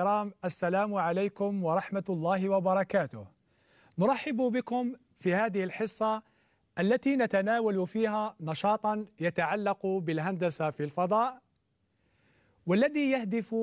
الكرام السلام عليكم ورحمة الله وبركاته نرحب بكم في هذه الحصة التي نتناول فيها نشاطا يتعلق بالهندسة في الفضاء والذي يهدف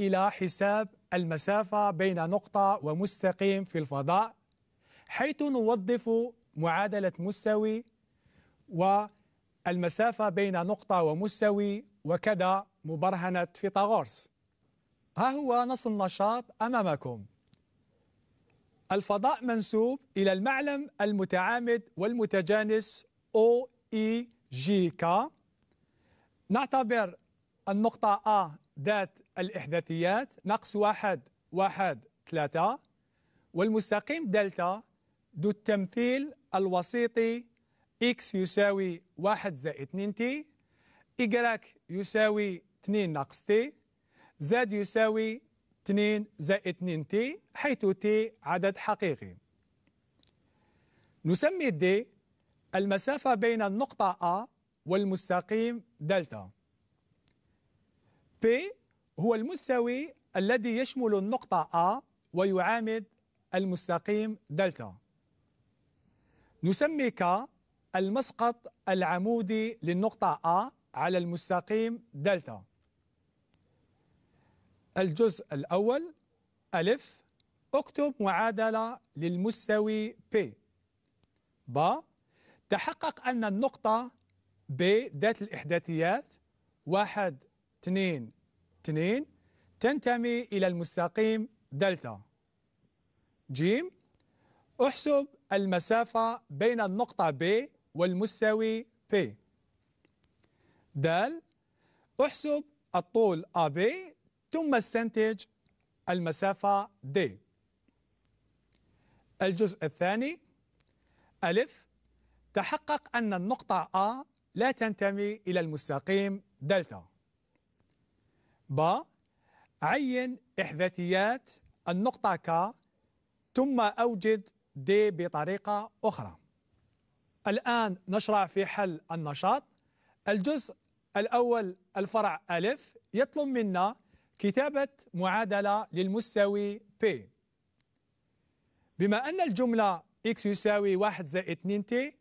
إلى حساب المسافة بين نقطة ومستقيم في الفضاء حيث نوظف معادلة مستوي والمسافة بين نقطة ومستوي وكذا مبرهنة فيثاغورس ها هو نص النشاط أمامكم الفضاء منسوب إلى المعلم المتعامد والمتجانس أو إي جي كا نعتبر النقطة A ذات الإحداثيات ناقص واحد واحد ثلاثة والمستقيم دلتا ذو التمثيل الوسيطي x يساوي واحد زائد 2 تي y يساوي 2 ناقص تي زاد يساوي 2 زائد 2 تي حيث تي عدد حقيقي نسمي دي المسافة بين النقطة A والمستقيم دلتا بي هو المستوي الذي يشمل النقطة A ويعامد المستقيم دلتا نسمي ك المسقط العمودي للنقطة A على المستقيم دلتا الجزء الأول ألف اكتب معادلة للمستوي P با تحقق أن النقطة B ذات الإحداثيات واحد اثنين اثنين تنتمي إلى المستقيم دلتا جيم احسب المسافة بين النقطة B والمستوي P د احسب الطول AB ثم استنتج المسافة D الجزء الثاني ألف تحقق أن النقطة A لا تنتمي إلى المستقيم دلتا ب عين إحداثيات النقطة K ثم أوجد D بطريقة أخرى الآن نشرع في حل النشاط الجزء الأول الفرع ألف يطلب منا كتابة معادلة للمستوي P بما أن الجملة X يساوي 1 زائد 2 T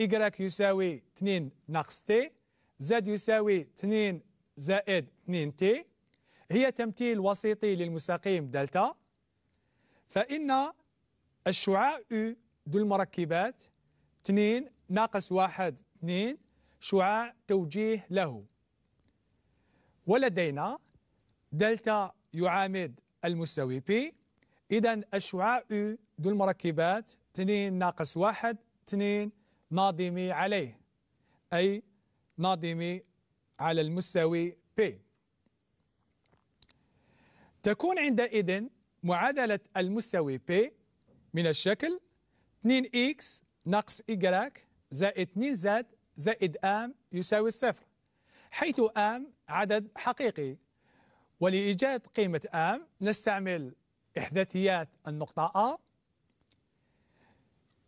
Y يساوي 2 ناقص T Z يساوي 2 زائد 2 T هي تمثيل وسيطي للمستقيم دلتا فإن الشعاع U ذو المركبات 2 ناقص 1 2 شعاع توجيه له ولدينا دلتا يعامد المستوي بي إذا الشعاع U ذو المركبات 2 ناقص 1 2 ناظمي عليه أي ناظمي على المستوي بي تكون عندئذ معادلة المستوي بي من الشكل 2 اكس ناقص y زائد 2z زائد ام يساوي الصفر حيث ام عدد حقيقي ولإيجاد قيمة آم نستعمل إحداثيات النقطة A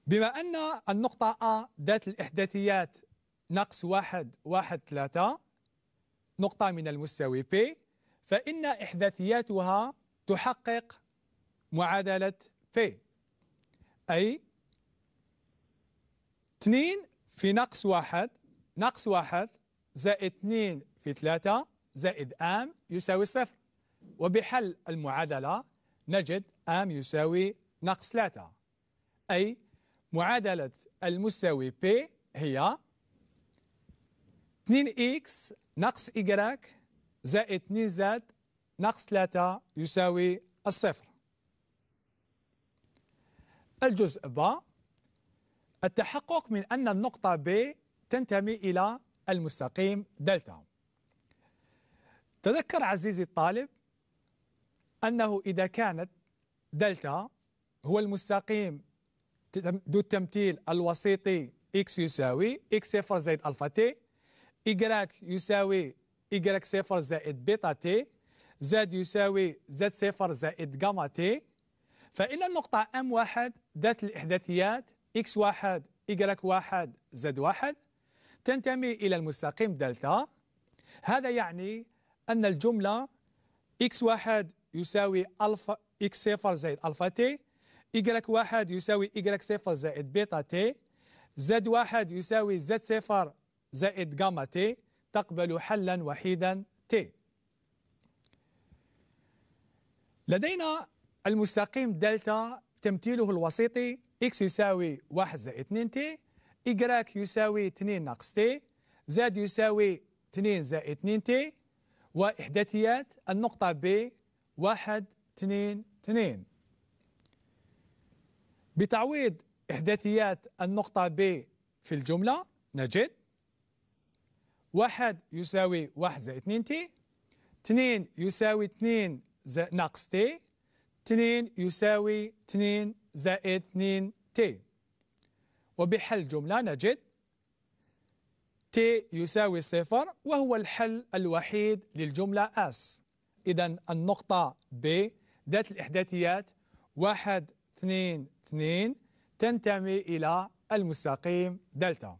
بما أن النقطة A ذات الإحداثيات نقص واحد واحد ثلاثة نقطة من المستوي P فإن إحداثياتها تحقق معادلة P أي 2 في نقص واحد نقص واحد زائد 2 في 3 زائد آم يساوي صفر وبحل المعادلة نجد آم يساوي ناقص 3 أي معادلة المساوي P هي 2x ناقص y زائد 2z ناقص 3 يساوي الصفر الجزء ب التحقق من أن النقطة B تنتمي إلى المستقيم دلتا تذكر عزيزي الطالب أنه إذا كانت دلتا هو المستقيم ذو التمثيل الوسيطي إكس يساوي إكس صفر زائد ألفا تي y يساوي y صفر زائد بيتا تي z يساوي z صفر زائد جاما تي فإن النقطة أم واحد ذات الإحداثيات إكس واحد y واحد z واحد تنتمي إلى المستقيم دلتا هذا يعني أن الجملة x واحد يساوي ألفا x صفر زائد ألفا تي y واحد يساوي y صفر زائد بيتا تي z واحد يساوي z صفر زائد جاما تي تقبل حلا وحيدا تي لدينا المستقيم دلتا تمثيله الوسيطي x يساوي 1 زائد 2 تي y يساوي 2 ناقص تي z يساوي 2 زائد 2 تي وإحداثيات النقطة ب واحد اثنين اثنين بتعويض إحداثيات النقطة ب في الجملة نجد واحد يساوي واحد زائد اثنين تي اثنين يساوي اثنين ناقص تي اثنين يساوي اثنين زائد اثنين تي وبحل جملة نجد تي يساوي صفر وهو الحل الوحيد للجملة اس إذا النقطة ب ذات الإحداثيات واحد اثنين اثنين تنتمي إلى المستقيم دلتا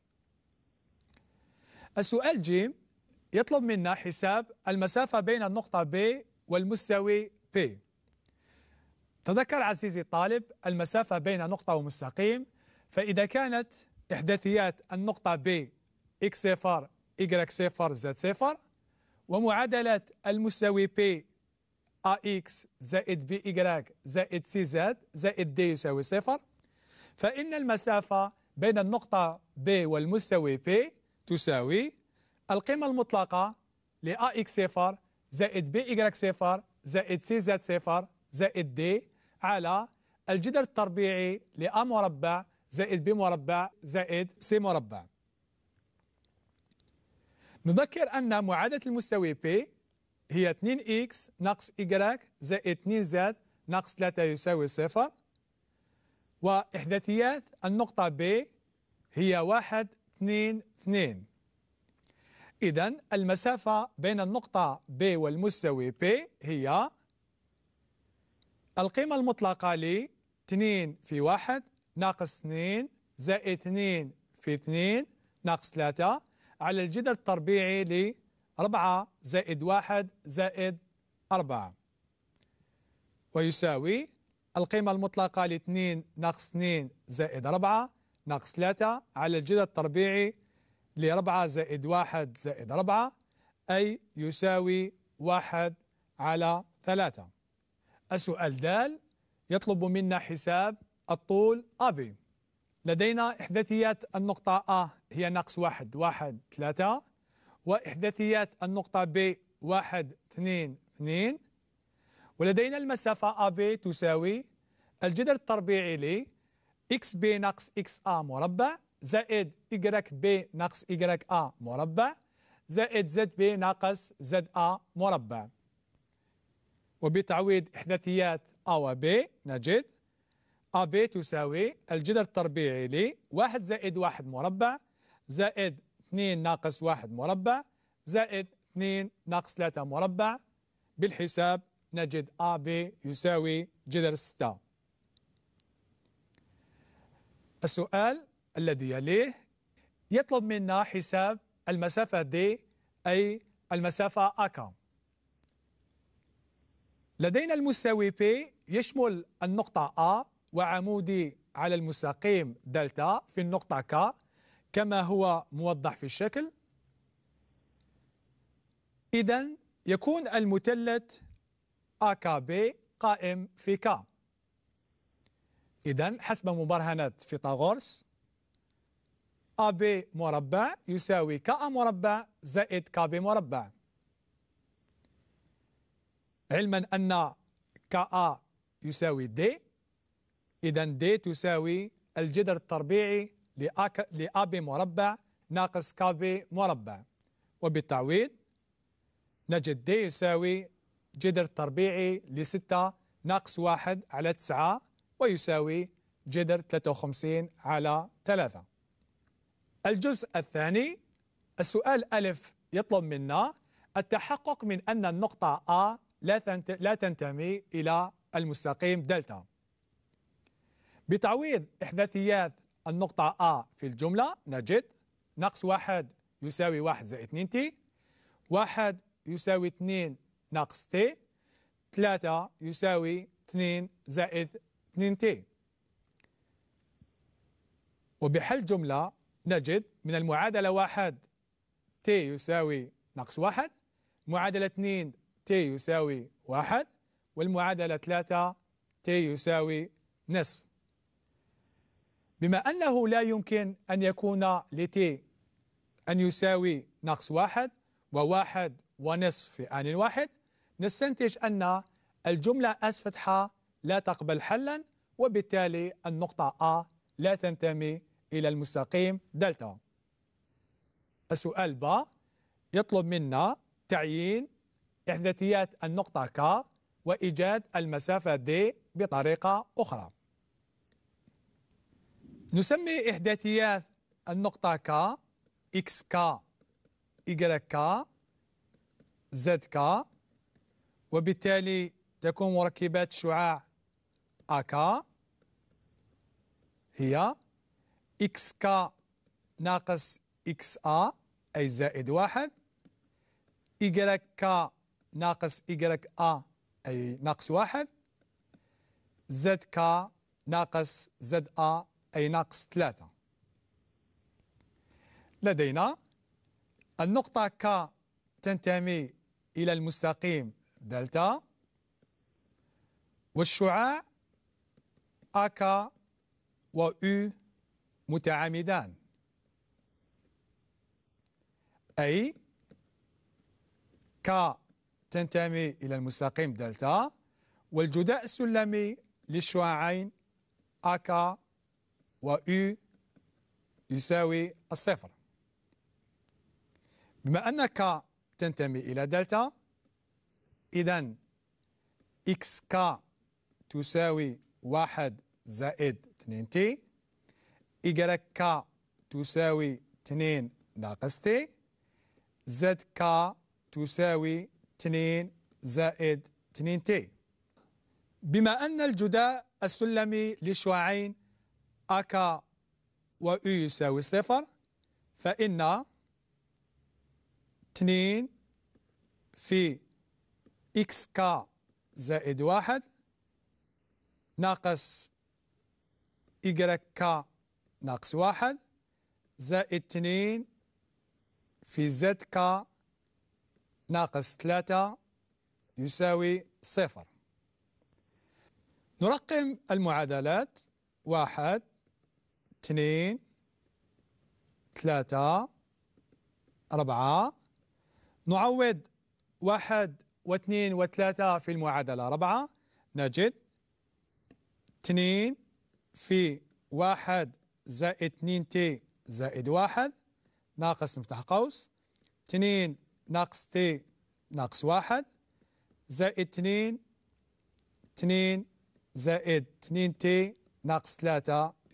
السؤال جيم يطلب منا حساب المسافة بين النقطة ب والمستوي بي تذكر عزيزي الطالب المسافة بين نقطة ومستقيم فإذا كانت إحداثيات النقطة ب x صفر y صفر z صفر ومعادلة المساوي p ax زائد by زائد cz زائد d يساوي صفر إيه فإن المسافة بين النقطة B والمستوي P تساوي القيمة المطلقة ل AX صفر إيه زائد BY صفر إيه زائد CZ صفر زائد D على الجدر التربيعي لأ A مربع زائد B مربع زائد C مربع نذكر أن معادلة المستوي P هي 2x ناقص y زائد 2z ناقص 3 يساوي صفر وإحداثيات النقطة B هي 1 2 2 إذا المسافة بين النقطة B والمستوي P هي القيمة المطلقة ل 2 في 1 ناقص 2 زائد 2 في 2 ناقص 3 على الجدر التربيعي ل 4 زائد 1 زائد 4 ويساوي القيمة المطلقة ل 2 ناقص 2 زائد 4 ناقص 3 على الجدر التربيعي ل 4 زائد 1 زائد 4 أي يساوي 1 على 3 السؤال د يطلب منا حساب الطول أبي لدينا إحداثيات النقطة أ هي ناقص واحد واحد ثلاثة وإحداثيات النقطة ب واحد اثنين اثنين ولدينا المسافة AB تساوي الجدر التربيعي ل XB ناقص XA مربع زائد YB ناقص YA مربع زائد ZB ناقص ZA مربع وبتعويض إحداثيات A و B نجد أ بي تساوي الجذر التربيعي ل 1 زائد 1 مربع زائد 2 ناقص 1 مربع زائد 2 ناقص 3 مربع بالحساب نجد أ بي يساوي جذر 6 السؤال الذي يليه يطلب منا حساب المسافة D أي المسافة أكا لدينا المساوي P يشمل النقطة A وعمودي على المستقيم دلتا في النقطة ك كما هو موضح في الشكل إذا يكون المثلث AKB قائم في ك إذا حسب مبرهنة فيثاغورس AB مربع يساوي كا مربع زائد كب مربع علما أن كا يساوي دي إذا د تساوي الجذر التربيعي لأب مربع ناقص كب مربع وبالتعويض نجد د يساوي جذر تربيعي لستة ناقص واحد على تسعة ويساوي جدر 53 على 3 الجزء الثاني السؤال ألف يطلب منا التحقق من أن النقطة A لا تنتمي إلى المستقيم دلتا بتعويض إحداثيات النقطة A في الجملة نجد ناقص واحد يساوي واحد زائد اتنين تي واحد يساوي اتنين ناقص تي ثلاثة يساوي اتنين زائد اتنين تي وبحل جملة نجد من المعادلة واحد تي يساوي ناقص واحد معادلة اتنين تي يساوي واحد والمعادلة ثلاثة تي يساوي نصف بما أنه لا يمكن أن يكون لتي أن يساوي ناقص واحد وواحد ونصف في آن واحد نستنتج أن الجملة أس فتحة لا تقبل حلا وبالتالي النقطة أ لا تنتمي إلى المستقيم دلتا السؤال ب يطلب منا تعيين إحداثيات النقطة ك وإيجاد المسافة د بطريقة أخرى نسمي إحداثيات النقطة ك إكس ك إيجرا ك زد ك وبالتالي تكون مركبات شعاع أكا هي إكس كا ناقص إكس أ أي زائد واحد إيجرا كا ناقص إيجرا أ أي ناقص واحد زد كا ناقص زد أ أي ناقص 3 لدينا النقطة ك تنتمي إلى المستقيم دلتا والشعاع و وأو متعامدان أي ك تنتمي إلى المستقيم دلتا والجداء السلمي للشعاعين أكا و U يساوي الصفر بما أن ك تنتمي إلى دلتا إذا إكس ك تساوي واحد زائد 2 تي إيجرك ك تساوي 2 ناقص تي زد ك تساوي 2 زائد 2 تي بما أن الجداء السلمي للشعاعين أكا وأو يساوي صفر فإن اثنين في إكس كا زائد واحد ناقص إيكغيك كا ناقص واحد زائد اثنين في زد كا ناقص ثلاثة يساوي صفر نرقم المعادلات واحد اثنين ثلاثة أربعة نعوض واحد واثنين وثلاثة في المعادلة أربعة نجد اثنين في واحد زائد اثنين تي زائد واحد ناقص نفتح قوس اثنين ناقص تي ناقص واحد زائد اثنين اثنين زائد اثنين تي ناقص ثلاثة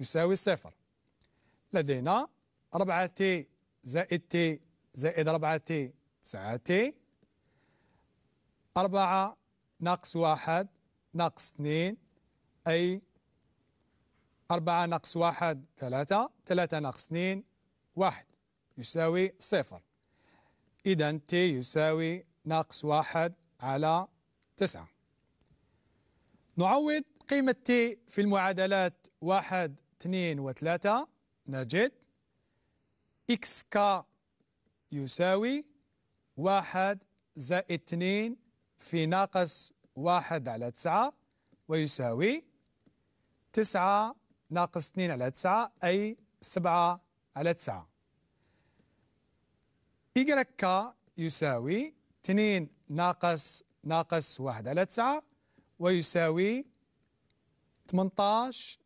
يساوي صفر لدينا 4 تي زائد تي زائد 4 تي 9 تي 4 ناقص 1 ناقص 2 أي 4 ناقص 1 3 3 ناقص 2 1 يساوي صفر إذا تي يساوي ناقص 1 على 9 نعوض قيمة تي في المعادلات واحد اثنين وثلاثة نجد إكس كا يساوي واحد زائد اثنين في ناقص واحد على تسعة ويساوي تسعة ناقص اثنين على تسعة أي سبعة على تسعة إيجرك كا يساوي اثنين ناقص ناقص واحد على تسعة ويساوي 18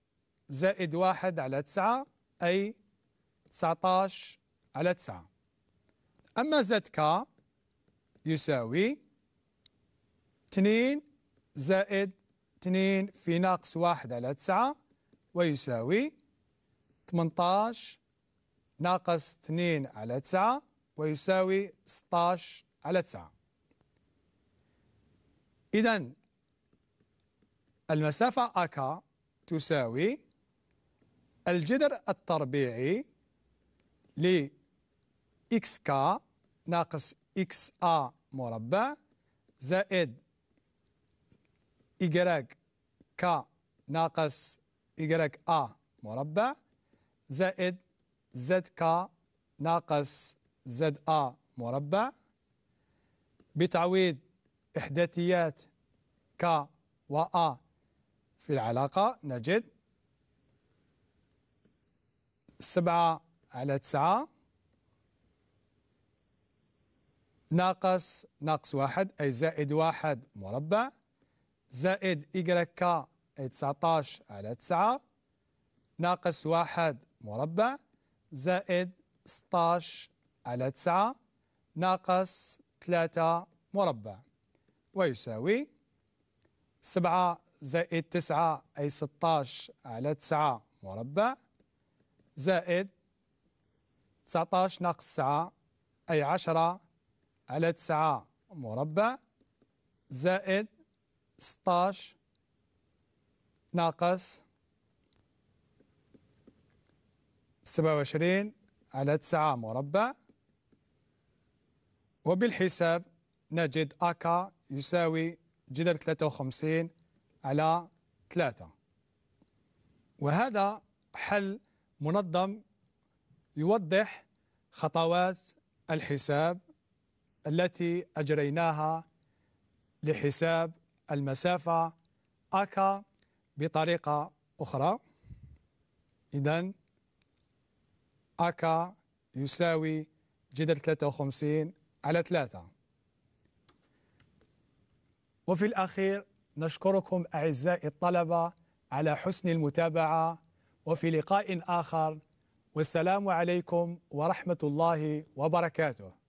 زائد واحد على تسعة أي 19 على تسعة أما زد كا يساوي 2 زائد 2 في ناقص 1 على 9 ويساوي 18 ناقص 2 على 9 ويساوي 16 على 9 إذا المسافة أكا تساوي الجذر التربيعي ل اكس كا ناقص اكس ا مربع زائد ايكراك كا ناقص ايكراك آ مربع زائد زد كا ناقص زد آ مربع بتعويض إحداثيات كا و ا في العلاقة نجد سبعة على تسعة ناقص ناقص واحد أي زائد واحد مربع زائد كا أي 19 على تسعة ناقص واحد مربع زائد 16 على تسعة ناقص ثلاثة مربع ويساوي سبعة زائد تسعة أي 16 على تسعة مربع زائد 19 ناقص 9 أي 10 على 9 مربع زائد 16 ناقص 27 على 9 مربع وبالحساب نجد أكا يساوي جذر 53 على 3 وهذا حل منظم يوضح خطوات الحساب التي أجريناها لحساب المسافة أكا بطريقة أخرى إذا أكا يساوي جدل 53 على 3 وفي الأخير نشكركم أعزائي الطلبة على حسن المتابعة وفي لقاء آخر والسلام عليكم ورحمة الله وبركاته